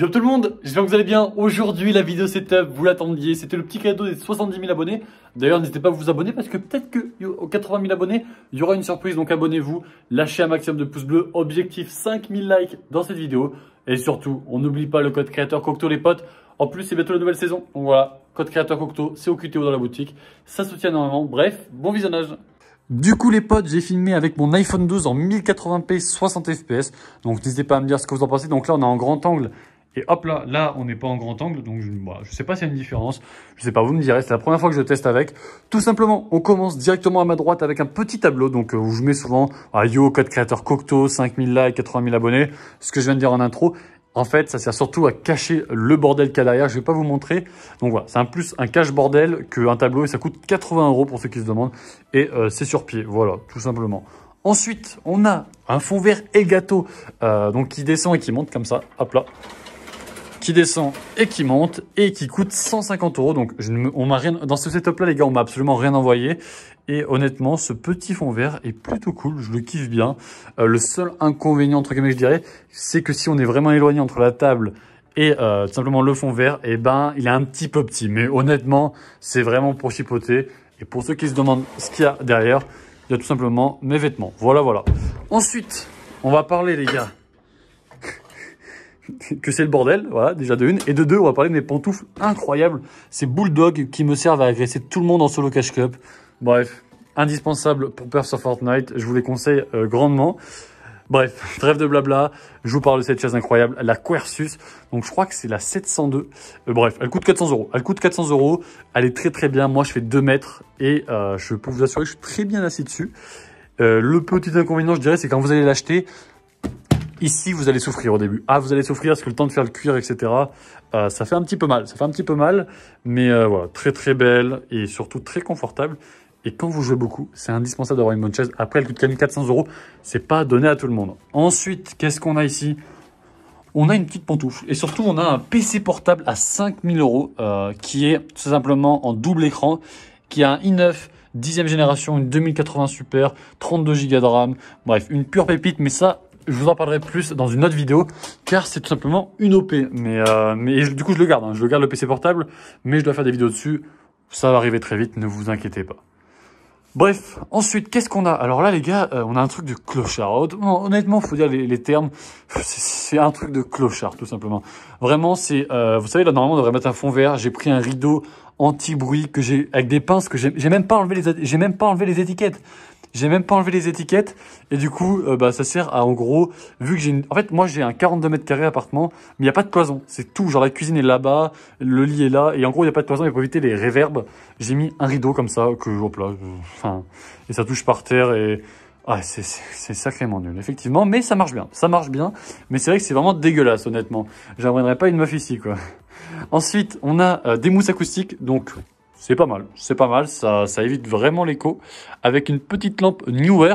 Yo tout le monde, j'espère que vous allez bien. Aujourd'hui, la vidéo setup, vous l'attendiez. C'était le petit cadeau des 70 000 abonnés. D'ailleurs, n'hésitez pas à vous abonner parce que peut-être que aux 80 000 abonnés, il y aura une surprise. Donc abonnez-vous, lâchez un maximum de pouces bleus. Objectif 5000 likes dans cette vidéo. Et surtout, on n'oublie pas le code créateur Cocteau les potes. En plus, c'est bientôt la nouvelle saison. Donc voilà, code créateur Cocteau, c'est au QTO dans la boutique. Ça soutient énormément. Bref, bon visionnage. Du coup les potes, j'ai filmé avec mon iPhone 12 en 1080p 60 fps. Donc n'hésitez pas à me dire ce que vous en pensez. Donc là on est en grand angle et hop là, là, on n'est pas en grand angle, donc je ne bah, sais pas s'il y a une différence. Je sais pas, vous me direz, c'est la première fois que je teste avec. Tout simplement, on commence directement à ma droite avec un petit tableau, donc euh, où je mets souvent ah, Yo, code créateur Cocteau, 5000 likes, 80 000 abonnés, ce que je viens de dire en intro. En fait, ça sert surtout à cacher le bordel qu'il y a derrière. Je vais pas vous montrer. Donc voilà, c'est un plus un cache bordel qu'un tableau et ça coûte 80 euros pour ceux qui se demandent. Et euh, c'est sur pied, voilà, tout simplement. Ensuite, on a un fond vert et gâteau euh, donc qui descend et qui monte comme ça. Hop là qui descend et qui monte et qui coûte 150 euros. Donc, je ne, on m'a rien, dans ce setup-là, les gars, on m'a absolument rien envoyé. Et honnêtement, ce petit fond vert est plutôt cool. Je le kiffe bien. Euh, le seul inconvénient, entre guillemets, je dirais, c'est que si on est vraiment éloigné entre la table et euh, simplement le fond vert, eh ben, il est un petit peu petit. Mais honnêtement, c'est vraiment pour chipoter. Et pour ceux qui se demandent ce qu'il y a derrière, il y a tout simplement mes vêtements. Voilà, voilà. Ensuite, on va parler, les gars, que c'est le bordel, voilà, déjà de une. Et de deux, on va parler de mes pantoufles incroyables, ces bulldogs qui me servent à agresser tout le monde en solo cash cup. Bref, indispensable pour Perf sur Fortnite, je vous les conseille euh, grandement. Bref, trêve de blabla, je vous parle de cette chaise incroyable, la Quersus, Donc je crois que c'est la 702. Euh, bref, elle coûte 400 euros. Elle coûte 400 euros, elle est très très bien. Moi je fais 2 mètres et euh, je peux vous assurer que je suis très bien assis dessus. le petit inconvénient, je dirais, c'est quand vous allez l'acheter, Ici, vous allez souffrir au début. Ah, vous allez souffrir parce que le temps de faire le cuir, etc. Euh, ça fait un petit peu mal. Ça fait un petit peu mal, mais euh, voilà, très très belle et surtout très confortable. Et quand vous jouez beaucoup, c'est indispensable d'avoir une bonne chaise. Après, elle coûte quand même 400 euros. C'est pas donné à tout le monde. Ensuite, qu'est-ce qu'on a ici on a une petite pantoufle et surtout on a un PC portable à 5000 euros euh, qui est tout simplement en double écran, qui a un i9 10e génération, une 2080 Super, 32 Go de RAM, bref une pure pépite mais ça je vous en parlerai plus dans une autre vidéo, car c'est tout simplement une OP. Mais, euh, mais du coup, je le garde, hein. je le garde le PC portable, mais je dois faire des vidéos dessus. Ça va arriver très vite, ne vous inquiétez pas. Bref, ensuite, qu'est-ce qu'on a Alors là, les gars, euh, on a un truc de clochard. Honnêtement, faut dire les, termes, c'est un truc de clochard, tout simplement. Vraiment, c'est... Euh, vous savez, là, normalement, on devrait mettre un fond vert. J'ai pris un rideau anti-bruit que j'ai avec des pinces que j'ai même pas enlevé les j'ai même pas enlevé les étiquettes. J'ai même pas enlevé les étiquettes. Et du coup, euh, bah, ça sert à, en gros, vu que j'ai En fait, moi, j'ai un 42 mètres carrés appartement, mais il n'y a pas de cloison. C'est tout. Genre, la cuisine est là-bas, le lit est là. Et en gros, il n'y a pas de cloison. Et pour éviter les réverbes, j'ai mis un rideau comme ça, que, hop là, euh, enfin, et ça touche par terre et... Ah, c'est sacrément nul, effectivement, mais ça marche bien, ça marche bien, mais c'est vrai que c'est vraiment dégueulasse, honnêtement. J'aimerais pas une meuf ici, quoi. Ensuite, on a euh, des mousses acoustiques, donc c'est pas mal, c'est pas mal, ça, ça évite vraiment l'écho avec une petite lampe Newer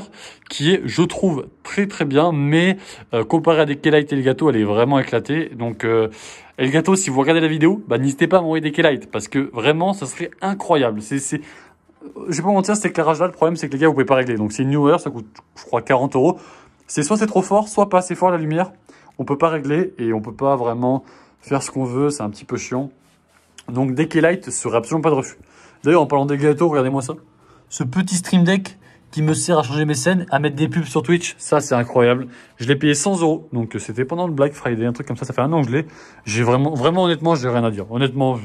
qui est, je trouve, très très bien, mais euh, comparée à des et le Elgato, elle est vraiment éclatée. Donc euh, Elgato, si vous regardez la vidéo, bah, n'hésitez pas à m'envoyer des k parce que vraiment, ça serait incroyable. C'est, euh, Je vais pas mentir, cet éclairage-là, le problème c'est que les gars, vous pouvez pas régler. Donc c'est Newer, ça coûte, je crois, 40 euros. C'est soit c'est trop fort, soit pas assez fort la lumière. On peut pas régler et on peut pas vraiment faire ce qu'on veut, c'est un petit peu chiant. Donc dès qu'il light serait absolument pas de refus. D'ailleurs, en parlant des gâteaux, regardez-moi ça. Ce petit stream deck qui me sert à changer mes scènes, à mettre des pubs sur Twitch, ça c'est incroyable. Je l'ai payé 100 euros, donc euh, c'était pendant le Black Friday, un truc comme ça, ça fait un an que je l'ai. J'ai vraiment, vraiment honnêtement, j'ai rien à dire. Honnêtement,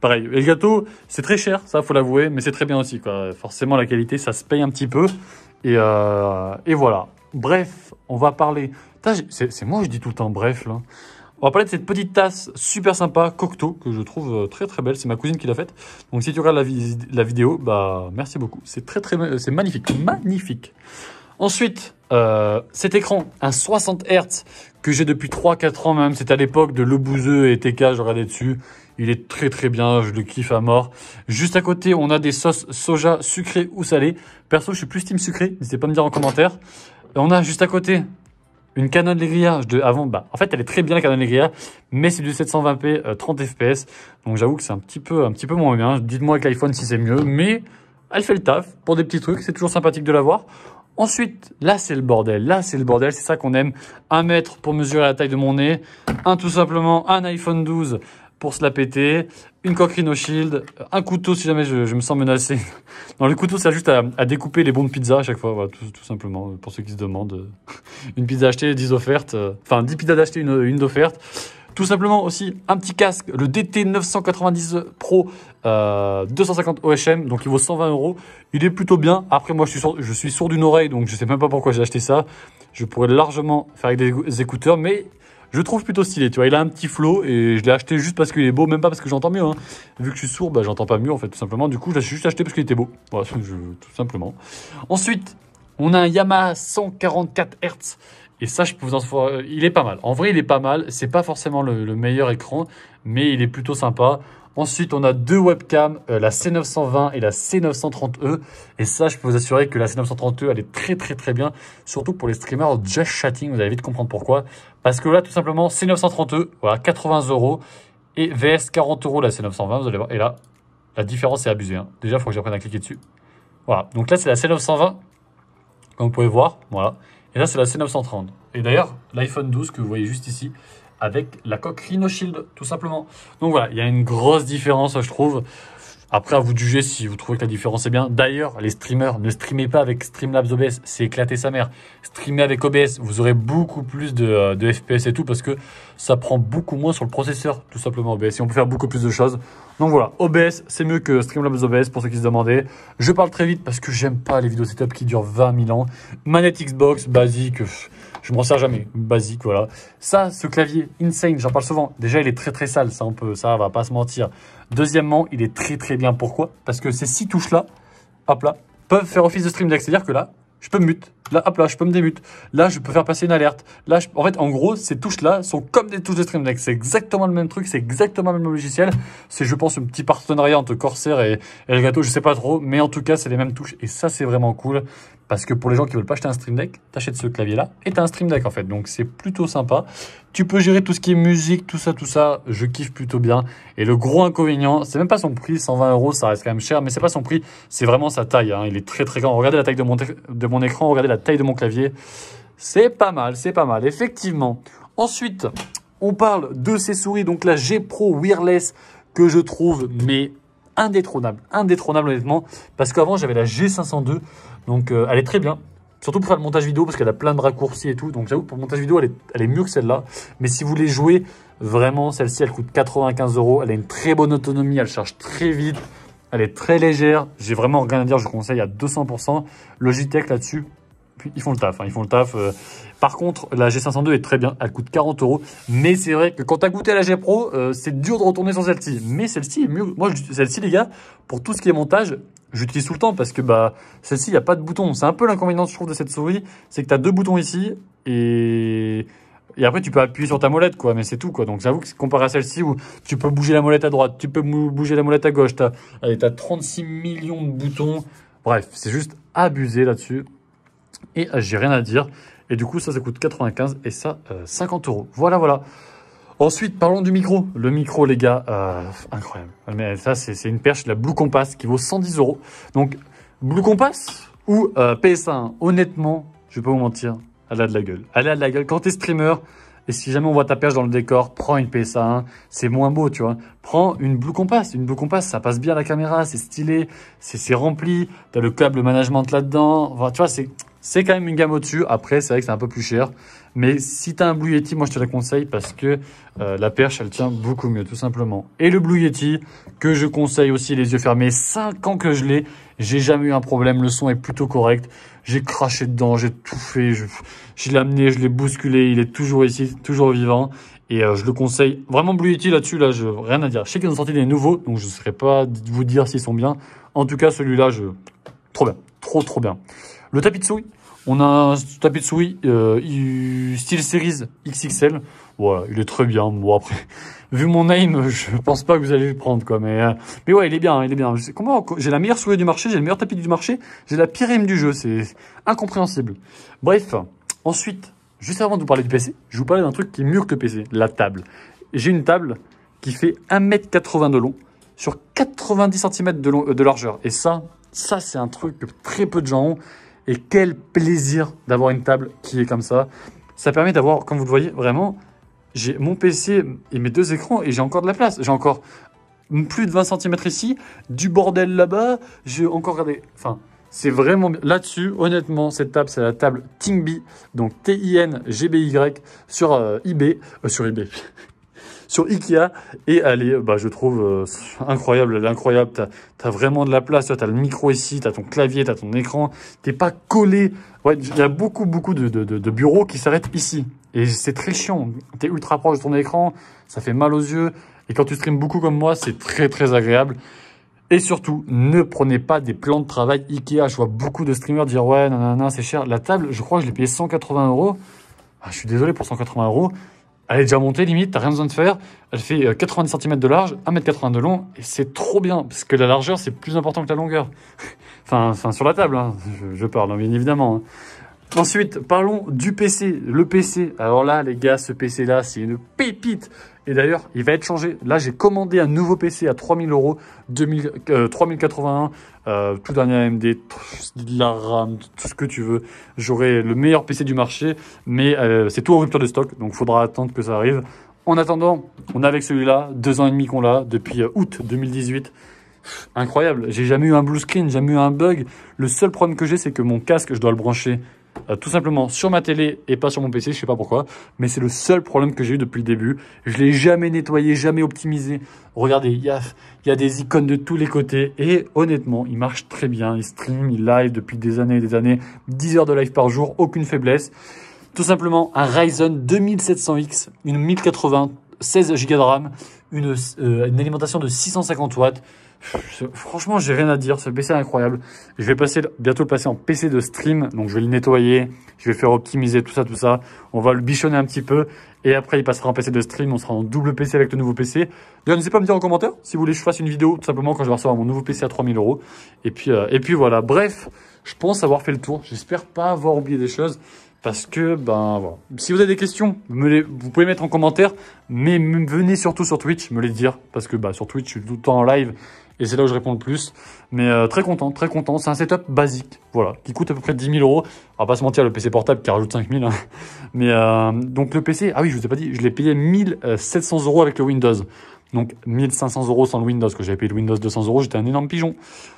pareil. Et le gâteau, c'est très cher, ça faut l'avouer, mais c'est très bien aussi. Quoi. Forcément, la qualité, ça se paye un petit peu. Et, euh, voilà. Bref, on va parler. C'est moi, je dis tout le temps bref là. On va parler de cette petite tasse super sympa, Cocteau, que je trouve euh, très très belle. C'est ma cousine qui l'a faite. Donc si tu regardes la, vidéo, bah merci beaucoup. C'est très très euh, c'est magnifique, magnifique. Ensuite, euh, cet écran, un 60 Hz que j'ai depuis 3-4 ans même. C'est à l'époque de Le Bouzeux et TK, je regardais dessus. Il est très très bien, je le kiffe à mort. Juste à côté, on a des sauces soja sucrées ou salées. Perso, je suis plus team sucré, n'hésitez pas à me dire en commentaire. on a juste à côté une Canon Legria de avant, bah, en fait, elle est très bien la Canon Legria, mais c'est du 720p 30 fps. Donc j'avoue que c'est un petit peu, un petit peu moins bien. Dites-moi avec l'iPhone si c'est mieux, mais elle fait le taf pour des petits trucs. C'est toujours sympathique de l'avoir. Ensuite, là c'est le bordel, là c'est le bordel, c'est ça qu'on aime. Un mètre pour mesurer la taille de mon nez, un tout simplement, un iPhone 12 pour se la péter, une coque au Shield, un couteau si jamais je, me sens menacé. Non, le couteau c'est juste à, découper les bons de pizza à chaque fois, tout, simplement, pour ceux qui se demandent. Une pizza achetée, 10 offertes, euh, enfin 10 pizzas d'acheter, une, une d'offerte. Tout simplement aussi un petit casque, le DT990 Pro 250 euh, OHM, donc il vaut 120 euros. Il est plutôt bien. Après, moi, je suis, sourd, je suis sourd d'une oreille, donc je sais même pas pourquoi j'ai acheté ça. Je pourrais largement faire avec des écouteurs, mais je trouve plutôt stylé. Tu vois, il a un petit flow et je l'ai acheté juste parce qu'il est beau, même pas parce que j'entends mieux. Hein. Vu que je suis sourd, bah, j'entends pas mieux en fait, tout simplement. Du coup, je l'ai juste acheté parce qu'il était beau. tout simplement. Ensuite, on a un Yamaha 144 Hz. Et ça, je peux vous en... il est pas mal. En vrai, il est pas mal. C'est pas forcément le, meilleur écran, mais il est plutôt sympa. Ensuite, on a deux webcams, euh, la C920 et la C930E. E. Et ça, je peux vous assurer que la C930E, e, elle est très très très bien, surtout pour les streamers just chatting. Vous allez vite comprendre pourquoi. Parce que là, tout simplement, C930E, e, voilà, 80 euros. Et VS 40 euros la C920, vous allez voir. Et là, la différence est abusée. Hein. Déjà, il faut que j'apprenne à cliquer dessus. Voilà, donc là, c'est la C920, comme vous pouvez voir. Voilà. Et là, c'est la C930. Et d'ailleurs, l'iPhone 12 que vous voyez juste ici, avec la coque Rhinoshield, Shield, tout simplement. Donc voilà, il y a une grosse différence, je trouve. Après, à vous de juger si vous trouvez que la différence est bien. D'ailleurs, les streamers, ne streamez pas avec Streamlabs OBS, c'est éclater sa mère. Streamer avec OBS, vous aurez beaucoup plus de, euh, FPS et tout, parce que ça prend beaucoup moins sur le processeur, tout simplement OBS, et on peut faire beaucoup plus de choses. Donc voilà, OBS, c'est mieux que Streamlabs OBS, pour ceux qui se demandaient. Je parle très vite, parce que j'aime pas les vidéos setup qui durent 20 000 ans. Manette Xbox, basique... Je m'en sers jamais. Basique, voilà. Ça, ce clavier insane, j'en parle souvent. Déjà, il est très très sale, ça on peut, ça va pas se mentir. Deuxièmement, il est très très bien. Pourquoi Parce que ces six touches là, hop là, peuvent faire office de stream deck. C'est-à-dire que là, je peux me mute. Là, hop là, je peux me démute. Là, je peux faire passer une alerte. Là, en fait, en gros, ces touches-là sont comme des touches de Stream Deck. C'est exactement le même truc, c'est exactement le même logiciel. C'est, je pense, un petit partenariat entre Corsair et, et Elgato, je sais pas trop, mais en tout cas, c'est les mêmes touches et ça, c'est vraiment cool. Parce que pour les gens qui ne veulent pas acheter un Stream Deck, t'achètes ce clavier-là et t'as un Stream Deck en fait. Donc c'est plutôt sympa. Tu peux gérer tout ce qui est musique, tout ça, tout ça. Je kiffe plutôt bien. Et le gros inconvénient, c'est même pas son prix. 120 euros, ça reste quand même cher, mais c'est pas son prix. C'est vraiment sa taille. Hein. Il est très très grand. Regardez la taille de mon, de mon écran, regardez la taille de mon clavier. C'est pas mal, c'est pas mal. Effectivement. Ensuite, on parle de ces souris. Donc la G Pro Wireless que je trouve mais indétrônable, indétrônable honnêtement, parce qu'avant j'avais la G502, donc euh, elle est très bien, surtout pour faire le montage vidéo, parce qu'elle a plein de raccourcis et tout, donc j'avoue pour le montage vidéo elle est, mieux que celle-là, mais si vous voulez jouer, vraiment celle-ci elle coûte 95 euros, elle a une très bonne autonomie, elle charge très vite, elle est très légère, j'ai vraiment rien à dire, je conseille à 200%, Logitech là-dessus, ils font le taf, hein, ils font le taf, euh, par contre, la G502 est très bien, elle coûte 40 euros, mais c'est vrai que quand t'as goûté à la G Pro, euh, c'est dur de retourner sur celle-ci. Mais celle-ci est mieux. Moi, celle-ci, les gars, pour tout ce qui est montage, j'utilise tout le temps parce que bah celle-ci, il n'y a pas de bouton. C'est un peu l'inconvénient, je trouve, de cette souris, c'est que t'as deux boutons ici et et après tu peux appuyer sur ta molette quoi mais c'est tout quoi donc j'avoue que comparé à celle-ci où tu peux bouger la molette à droite tu peux bouger la molette à gauche t'as as 36 millions de boutons bref c'est juste abusé là-dessus et euh, j'ai rien à dire. Et du coup, ça, ça coûte 95 et ça, 50 euh, euros. Voilà, voilà. Ensuite, parlons du micro. Le micro, les gars, euh, incroyable. Mais ça, c'est une perche, la Blue Compass, qui vaut 110 euros. Donc, Blue Compass ou euh, PS1, honnêtement, je vais pas vous mentir, elle a de la gueule. Elle a de la gueule. Quand es streamer, et si jamais on voit ta perche dans le décor, prends une PSA1, c'est moins beau, tu vois. Prends une Blue Compass, une Blue Compass, ça passe bien à la caméra, c'est stylé, c'est rempli, t'as le câble management là-dedans, enfin, tu vois, c'est c'est quand même une gamme au-dessus. Après, c'est vrai que c'est un peu plus cher. Mais si tu as un Blue Yeti, moi je te la conseille parce que euh, la perche, elle tient beaucoup mieux, tout simplement. Et le Blue Yeti, que je conseille aussi les yeux fermés, 5 ans que je l'ai, j'ai jamais eu un problème, le son est plutôt correct. J'ai craché dedans, j'ai tout fait, je, je l'ai amené, je l'ai bousculé, il est toujours ici, toujours vivant. Et euh, je le conseille. Vraiment Blue Yeti là-dessus, là, je rien à dire. Je sais qu'ils ont sorti des nouveaux, donc je ne saurais pas vous dire s'ils sont bien. En tout cas, celui-là, je trop bien, trop trop bien. Le tapis de souris. On a un tapis de euh, souris style Series XXL. Voilà, il est très bien. Moi après, vu mon aim, je pense pas que vous allez le prendre, quoi. Mais, euh, mais ouais, il est bien, il est bien. Comment J'ai la meilleure souris du marché, j'ai le meilleur tapis du marché, j'ai la pire aim du jeu. C'est incompréhensible. Bref, ensuite, juste avant de vous parler du PC, je vous parlais d'un truc qui est mieux que le PC, la table. J'ai une table qui fait 1m80 de long sur 90 cm de, long, euh, de largeur. Et ça, ça, c'est un truc que très peu de gens ont. Et quel plaisir d'avoir une table qui est comme ça. Ça permet d'avoir, comme vous le voyez, vraiment, j'ai mon PC et mes deux écrans et j'ai encore de la place. J'ai encore plus de 20 cm ici, du bordel là-bas. J'ai encore, regardé enfin, c'est vraiment Là-dessus, honnêtement, cette table, c'est la table Tingby, donc T-I-N-G-B-Y sur eBay, euh, euh, sur eBay, sur Ikea et allez, bah, je trouve euh, incroyable, l'incroyable. T'as as vraiment de la place, tu as le micro ici, t'as ton clavier, t'as ton écran, t'es pas collé. Ouais, il y a beaucoup beaucoup de, de, bureaux qui s'arrêtent ici et c'est très chiant. T'es ultra proche de ton écran, ça fait mal aux yeux et quand tu streames beaucoup comme moi, c'est très très agréable. Et surtout, ne prenez pas des plans de travail Ikea. Je vois beaucoup de streamers dire ouais, nanana, c'est cher. La table, je crois que je l'ai payé 180 euros. Ah, je suis désolé pour 180 euros. Elle est déjà montée limite, t'as rien besoin de faire. Elle fait 90 euh, cm de large, 1m80 de long, et c'est trop bien, parce que la largeur, c'est plus important que la longueur. enfin, enfin, sur la table, hein, je, parle, hein, bien évidemment. Hein. Ensuite, parlons du PC. Le PC, alors là, les gars, ce PC-là, c'est une pépite. Et d'ailleurs, il va être changé. Là, j'ai commandé un nouveau PC à 3000 euros, 3081, euh, euh, tout dernier AMD, de la RAM, tout ce que tu veux. J'aurai le meilleur PC du marché, mais euh, c'est tout en rupture de stock, donc il faudra attendre que ça arrive. En attendant, on a avec celui-là, deux ans et demi qu'on l'a, depuis août 2018. Incroyable, j'ai jamais eu un blue screen, jamais eu un bug. Le seul problème que j'ai, c'est que mon casque, je dois le brancher euh, tout simplement sur ma télé et pas sur mon PC, je sais pas pourquoi, mais c'est le seul problème que j'ai eu depuis le début. Je l'ai jamais nettoyé, jamais optimisé. Regardez, il y a, y a des icônes de tous les côtés et honnêtement, il marche très bien, il stream, il live depuis des années et des années, 10 heures de live par jour, aucune faiblesse. Tout simplement un Ryzen 2700X, une 1080, 16 Go de RAM, une, euh, une alimentation de 650 watts. Franchement, j'ai rien à dire. Ce PC est incroyable. Je vais passer, bientôt le passer en PC de stream. Donc, je vais le nettoyer. Je vais faire optimiser tout ça, tout ça. On va le bichonner un petit peu. Et après, il passera en PC de stream. On sera en double PC avec le nouveau PC. D'ailleurs, n'hésitez pas à me dire en commentaire si vous voulez que je fasse une vidéo, tout simplement, quand je vais recevoir mon nouveau PC à 3000 euros. Et puis, euh, et puis voilà. Bref, je pense avoir fait le tour. J'espère pas avoir oublié des choses. Parce que, ben voilà. Si vous avez des questions, vous pouvez les mettre en commentaire, mais venez surtout sur Twitch me les dire, parce que bah, sur Twitch, je suis tout le temps en live, et c'est là où je réponds le plus. Mais euh, très content, très content. C'est un setup basique, voilà, qui coûte à peu près 10 000 euros. On va pas se mentir, le PC portable qui rajoute 5 000. Hein. Mais euh, donc le PC, ah oui, je vous ai pas dit, je l'ai payé 1700 euros avec le Windows. Donc 1500 euros sans le Windows, que j'avais payé le Windows 200 euros, j'étais un énorme pigeon.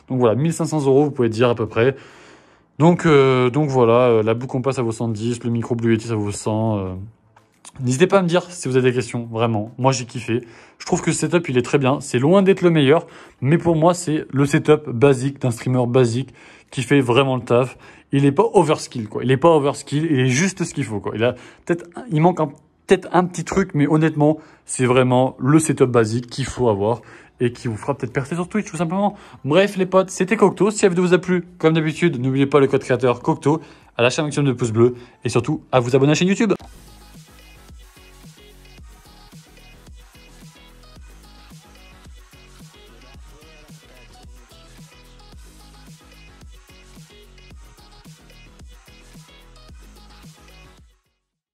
Donc voilà, 1500 euros, vous pouvez dire à peu près. Donc, euh, donc voilà, euh, la boucle compas à vaut 110, le micro Blue Yeti ça vaut 100. Euh. N'hésitez pas à me dire si vous avez des questions, vraiment. Moi, j'ai kiffé. Je trouve que ce setup, il est très bien. C'est loin d'être le meilleur, mais pour moi, c'est le setup basique d'un streamer basique qui fait vraiment le taf. Il n'est pas overskill, quoi. Il est pas overskill, il est juste ce qu'il faut, quoi. Il a peut-être, il manque un peut-être un petit truc, mais honnêtement, c'est vraiment le setup basique qu'il faut avoir et qui vous fera peut-être percer sur Twitch tout simplement. Bref les potes, c'était Cocteau. Si la vidéo vous a plu, comme d'habitude, n'oubliez pas le code créateur Cocteau, à lâcher un maximum de pouces bleus et surtout à vous abonner à la chaîne YouTube.